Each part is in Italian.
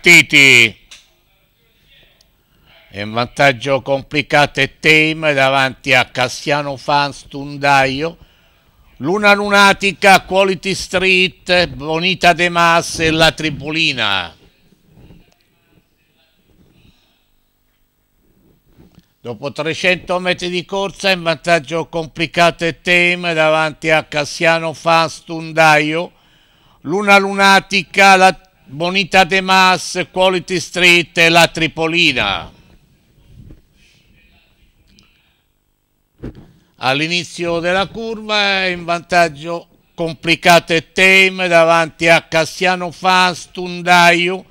partiti. È un vantaggio complicato e team davanti a Cassiano Fans Tundaio. Luna Lunatica, Quality Street, Bonita De Mas e la Tribulina. Dopo 300 metri di corsa in vantaggio complicato e team davanti a Cassiano Fans Tundaio. Luna Lunatica, la Bonita de Mas, Quality Street e la Tripolina. All'inizio della curva è in vantaggio complicate Tame davanti a Cassiano Fast, Tundaio,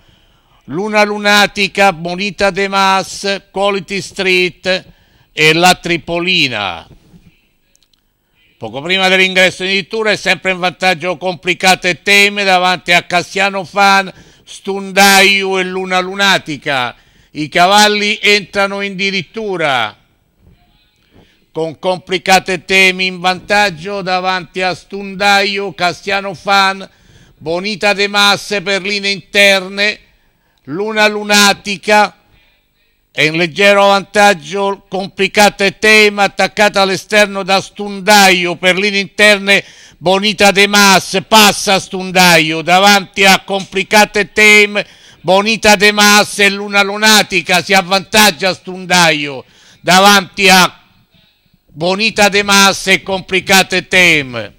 Luna Lunatica, Bonita de Mas, Quality Street e la Tripolina. Poco prima dell'ingresso in dittura è sempre in vantaggio complicato e teme davanti a Cassiano Fan, Stundaiu e Luna Lunatica. I cavalli entrano in dirittura con complicate temi in vantaggio davanti a Stundaio, Cassiano Fan, Bonita De Masse per linee interne, Luna Lunatica, è in leggero vantaggio complicata e tema attaccata all'esterno da Stundaio per linee interne Bonita De Mas passa a Stundaio davanti a complicata e tema Bonita De Mas e Luna Lunatica si avvantaggia a Stundaio davanti a Bonita De Mas e complicata e tema